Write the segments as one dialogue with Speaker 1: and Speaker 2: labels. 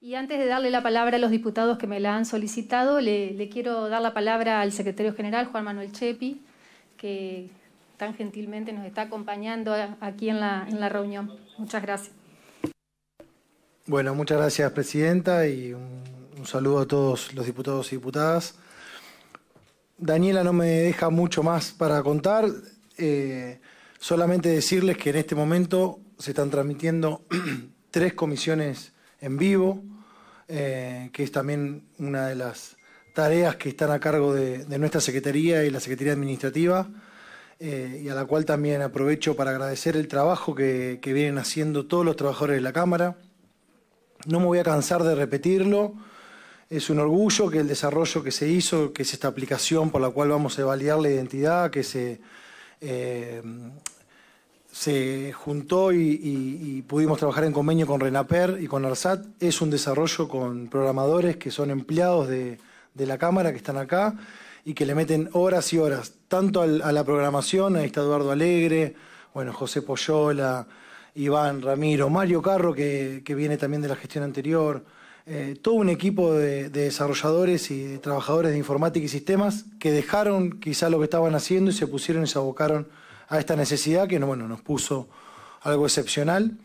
Speaker 1: Y antes de darle la palabra a los diputados que me la han solicitado, le, quiero dar la palabra al secretario general, Juan Manuel Chepi, que tan gentilmente nos está acompañando aquí en la, reunión. Muchas gracias. Bueno, muchas gracias, Presidenta, y un, saludo a todos los diputados y diputadas. Daniela no me deja mucho más para contar, eh, solamente decirles que en este momento se están transmitiendo tres comisiones en vivo, eh, que es también una de las tareas que están a cargo de, nuestra Secretaría y la Secretaría Administrativa, eh, y a la cual también aprovecho para agradecer el trabajo que, vienen haciendo todos los trabajadores de la Cámara. No me voy a cansar de repetirlo. Es un orgullo que el desarrollo que se hizo, que es esta aplicación por la cual vamos a evaluar la identidad, que se eh, se juntó y, pudimos trabajar en convenio con Renaper y con ARSAT. Es un desarrollo con programadores que son empleados de, la Cámara, que están acá, y que le meten horas y horas, tanto a la programación, ahí está Eduardo Alegre, bueno, José Poyola, Iván Ramiro, Mario Carro, que, viene también de la gestión anterior, eh, todo un equipo de, desarrolladores y de trabajadores de informática y sistemas que dejaron quizá lo que estaban haciendo y se pusieron y se abocaron a esta necesidad que bueno, nos puso algo excepcional.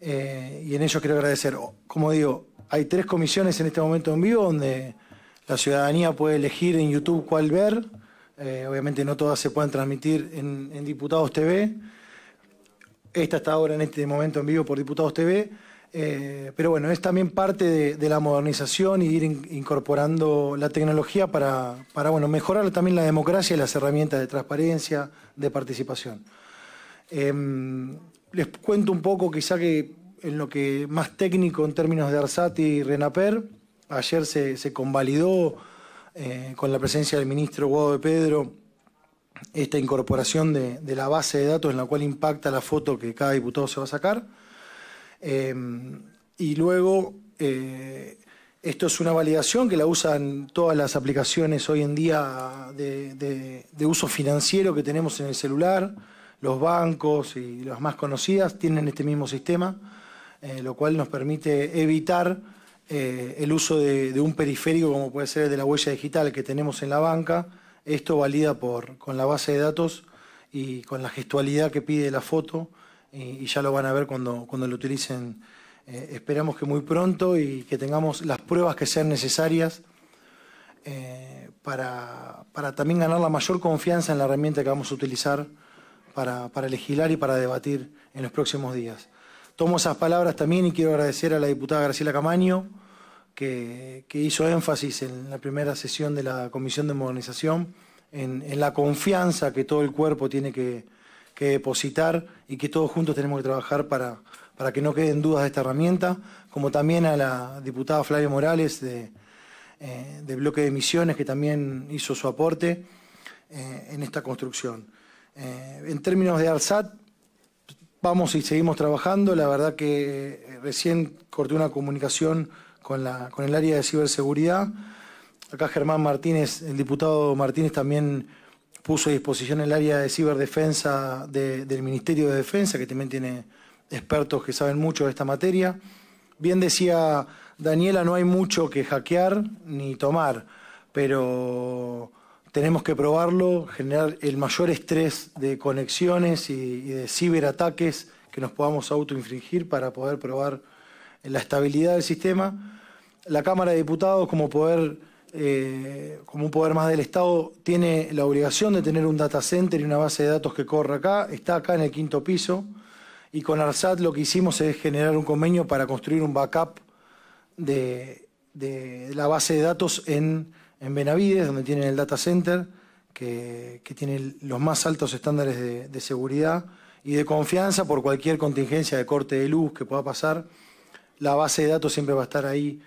Speaker 1: Eh, y en ello quiero agradecer. Como digo, hay tres comisiones en este momento en vivo donde la ciudadanía puede elegir en YouTube cuál ver. Eh, obviamente no todas se pueden transmitir en Diputados TV. Esta está ahora en este momento en vivo por Diputados TV eh, pero bueno, es también parte de, la modernización y ir incorporando la tecnología para, bueno, mejorar también la democracia y las herramientas de transparencia, de participación. Em, les cuento un poco quizá que en lo que más técnico en términos de Arsati y Renaper, ayer se, convalidó eh, con la presencia del ministro Guado de Pedro esta incorporación de la base de datos en la cual impacta la foto que cada diputado se va a sacar. Em, y luego, eh, esto es una validación que la usan todas las aplicaciones hoy en día de, uso financiero que tenemos en el celular. Los bancos y las más conocidas tienen este mismo sistema, eh, lo cual nos permite evitar eh, el uso de, un periférico como puede ser de la huella digital que tenemos en la banca. Esto valida con la base de datos y con la gestualidad que pide la foto y, ya lo van a ver cuando, cuando lo utilicen. Eh, esperamos que muy pronto y que tengamos las pruebas que sean necesarias eh, para, para, también ganar la mayor confianza en la herramienta que vamos a utilizar para, legislar y para debatir en los próximos días. Tomo esas palabras también y quiero agradecer a la diputada Graciela Camaño, que, hizo énfasis en la primera sesión de la Comisión de Modernización, en, en la confianza que todo el cuerpo tiene que, que depositar y que todos juntos tenemos que trabajar para, para que no queden dudas de esta herramienta, como también a la diputada Flavia Morales de, eh, bloque de misiones que también hizo su aporte eh, en esta construcción. Eh, en términos de ARSAT, vamos y seguimos trabajando. La verdad que recién corté una comunicación con, la, con el área de ciberseguridad. Acá Germán Martínez, el diputado Martínez también puso a disposición el área de ciberdefensa del Ministerio de Defensa, que también tiene expertos que saben mucho de esta materia. Bien decía Daniela, no hay mucho que hackear ni tomar, pero tenemos que probarlo, generar el mayor estrés de conexiones y, y de ciberataques que nos podamos autoinfringir para poder probar la estabilidad del sistema. La Cámara de Diputados como poder eh, como un poder más del Estado, tiene la obligación de tener un data center y una base de datos que corra acá, está acá en el quinto piso, y con ARSAT lo que hicimos es generar un convenio para construir un backup de, la base de datos en, Benavides, donde tienen el data center, que, tiene los más altos estándares de seguridad y de confianza por cualquier contingencia de corte de luz que pueda pasar. La base de datos siempre va a estar ahí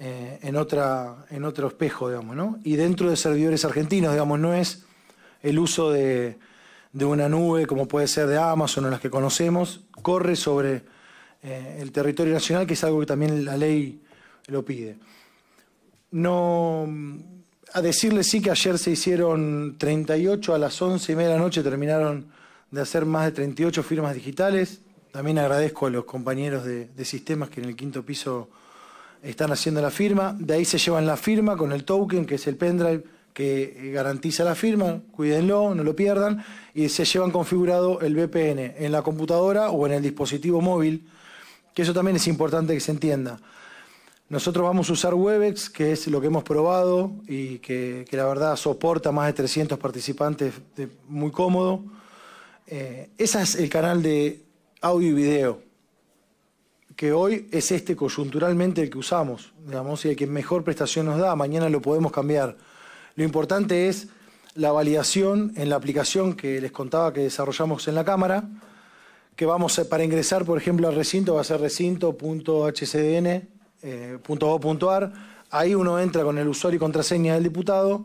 Speaker 1: eh, en, otra, en otro espejo, digamos, ¿no? Y dentro de servidores argentinos, digamos, no es el uso de, una nube como puede ser de Amazon o las que conocemos, corre sobre eh, el territorio nacional, que es algo que también la ley lo pide. No, a decirles sí que ayer se hicieron 38, a las 11 y media de la noche terminaron de hacer más de 38 firmas digitales. También agradezco a los compañeros de sistemas que en el quinto piso están haciendo la firma, de ahí se llevan la firma con el token, que es el pendrive que eh, garantiza la firma, cuídenlo, no lo pierdan, y se llevan configurado el VPN en la computadora o en el dispositivo móvil, que eso también es importante que se entienda. Nosotros vamos a usar Webex, que es lo que hemos probado y que, la verdad soporta más de 300 participantes muy cómodo. Eh, ese es el canal de audio y video que hoy es este coyunturalmente el que usamos, digamos, y el que mejor prestación nos da, mañana lo podemos cambiar. Lo importante es la validación en la aplicación que les contaba que desarrollamos en la cámara, que vamos para ingresar, por ejemplo, al recinto va a ser recinto.hcdn.gov.ar. Eh, Ahí uno entra con el usuario y contraseña del diputado,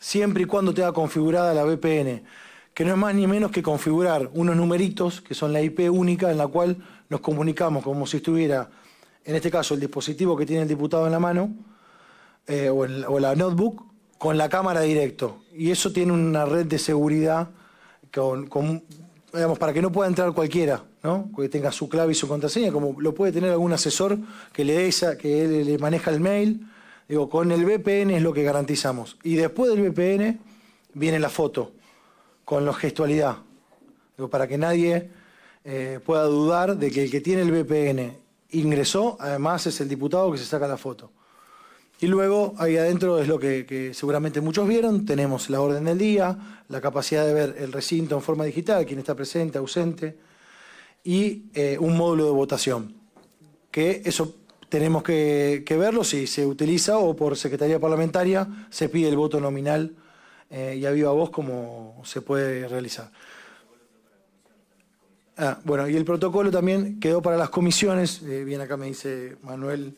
Speaker 1: siempre y cuando tenga configurada la VPN que no es más ni menos que configurar unos numeritos, que son la IP única en la cual nos comunicamos como si estuviera, en este caso, el dispositivo que tiene el diputado en la mano, eh, o, la notebook, con la cámara directo. Y eso tiene una red de seguridad con, digamos, para que no pueda entrar cualquiera, ¿no? que tenga su clave y su contraseña, como lo puede tener algún asesor que le, esa, que le maneja el mail. Digo, con el VPN es lo que garantizamos. Y después del VPN viene la foto con la gestualidad. para que nadie eh, pueda dudar de que el que tiene el VPN ingresó, además es el diputado que se saca la foto. Y luego ahí adentro es lo que, seguramente muchos vieron, tenemos la orden del día, la capacidad de ver el recinto en forma digital, quién está presente, ausente, y eh, un módulo de votación, que eso tenemos que verlo si se utiliza o por Secretaría Parlamentaria se pide el voto nominal eh, y a viva voz como se puede realizar. Ah, bueno, y el protocolo también quedó para las comisiones, bien eh, acá me dice Manuel,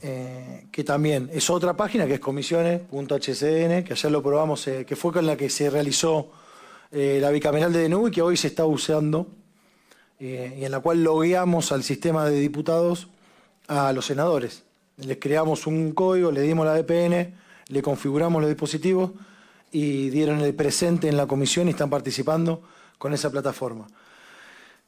Speaker 1: eh, que también es otra página que es comisiones.hcn, que ayer lo probamos, que fue con la que se realizó la bicameral de DNU y que hoy se está usando, y en la cual logueamos al sistema de diputados a los senadores. Les creamos un código, le dimos la DPN, le configuramos los dispositivos y dieron el presente en la comisión y están participando con esa plataforma.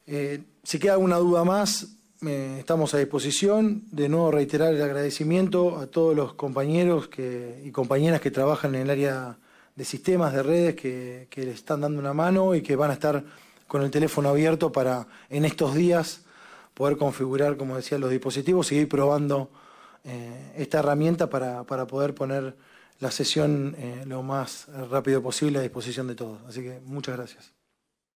Speaker 1: Eh, si queda alguna duda más, eh, estamos a disposición. De nuevo reiterar el agradecimiento a todos los compañeros y compañeras que trabajan en el área de sistemas, de redes, que, que le están dando una mano y que van a estar con el teléfono abierto para en estos días poder configurar, como decía, los dispositivos, ir probando eh, esta herramienta para, para poder poner la sesión eh, lo más eh, rápido posible a disposición de todos. Así que muchas gracias.